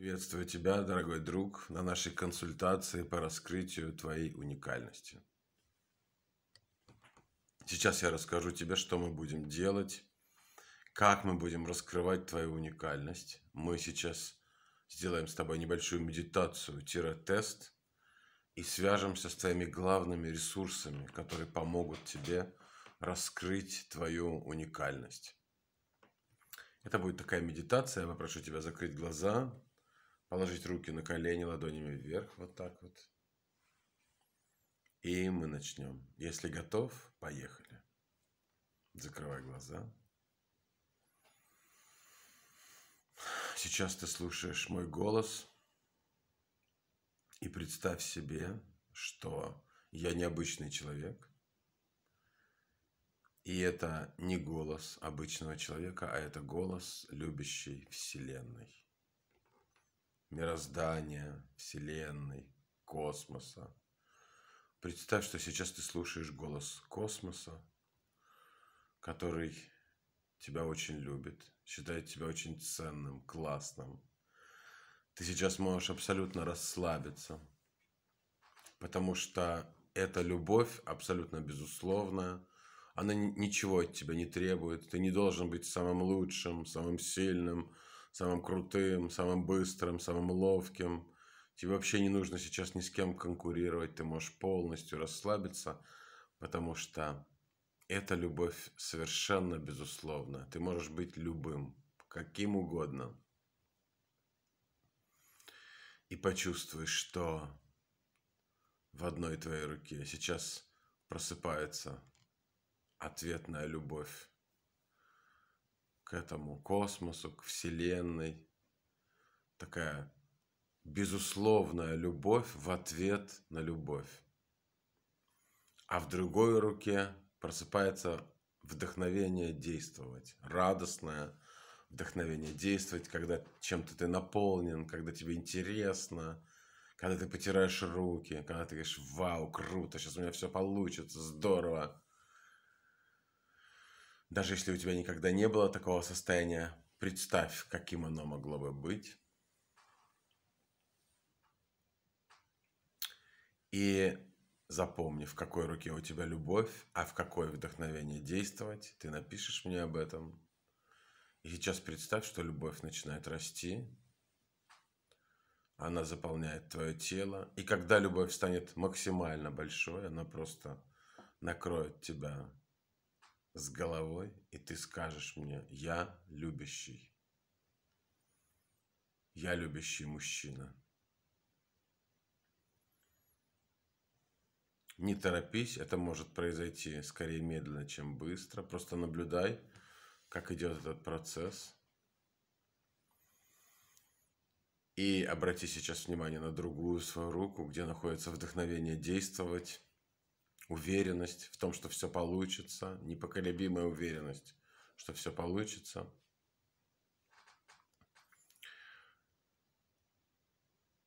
Приветствую тебя, дорогой друг, на нашей консультации по раскрытию твоей уникальности. Сейчас я расскажу тебе, что мы будем делать, как мы будем раскрывать твою уникальность. Мы сейчас сделаем с тобой небольшую медитацию-тест и свяжемся с твоими главными ресурсами, которые помогут тебе раскрыть твою уникальность. Это будет такая медитация. Я попрошу тебя закрыть глаза, Положить руки на колени ладонями вверх, вот так вот. И мы начнем. Если готов, поехали. Закрывай глаза. Сейчас ты слушаешь мой голос и представь себе, что я необычный человек. И это не голос обычного человека, а это голос любящей Вселенной мироздания, Вселенной, космоса. Представь, что сейчас ты слушаешь голос космоса, который тебя очень любит, считает тебя очень ценным, классным. Ты сейчас можешь абсолютно расслабиться, потому что эта любовь абсолютно безусловная, она ничего от тебя не требует, ты не должен быть самым лучшим, самым сильным – самым крутым, самым быстрым, самым ловким. Тебе вообще не нужно сейчас ни с кем конкурировать, ты можешь полностью расслабиться, потому что эта любовь совершенно безусловна. Ты можешь быть любым, каким угодно. И почувствуешь, что в одной твоей руке сейчас просыпается ответная любовь к этому космосу, к Вселенной. Такая безусловная любовь в ответ на любовь. А в другой руке просыпается вдохновение действовать, радостное вдохновение действовать, когда чем-то ты наполнен, когда тебе интересно, когда ты потираешь руки, когда ты говоришь, вау, круто, сейчас у меня все получится, здорово. Даже если у тебя никогда не было такого состояния, представь, каким оно могло бы быть. И запомни, в какой руке у тебя любовь, а в какое вдохновение действовать. Ты напишешь мне об этом. И сейчас представь, что любовь начинает расти. Она заполняет твое тело. И когда любовь станет максимально большой, она просто накроет тебя с головой, и ты скажешь мне, я любящий. Я любящий мужчина. Не торопись, это может произойти скорее медленно, чем быстро. Просто наблюдай, как идет этот процесс. И обрати сейчас внимание на другую свою руку, где находится вдохновение действовать уверенность в том, что все получится, непоколебимая уверенность, что все получится.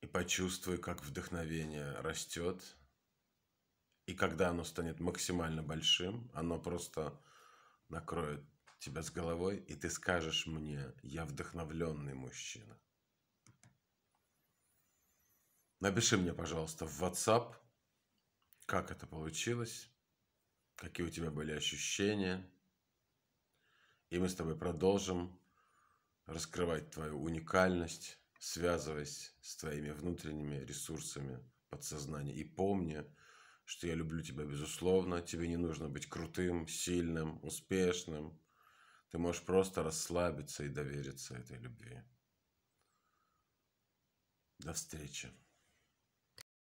И почувствуй, как вдохновение растет. И когда оно станет максимально большим, оно просто накроет тебя с головой, и ты скажешь мне, я вдохновленный мужчина. Напиши мне, пожалуйста, в WhatsApp как это получилось, какие у тебя были ощущения. И мы с тобой продолжим раскрывать твою уникальность, связываясь с твоими внутренними ресурсами подсознания. И помни, что я люблю тебя безусловно, тебе не нужно быть крутым, сильным, успешным. Ты можешь просто расслабиться и довериться этой любви. До встречи.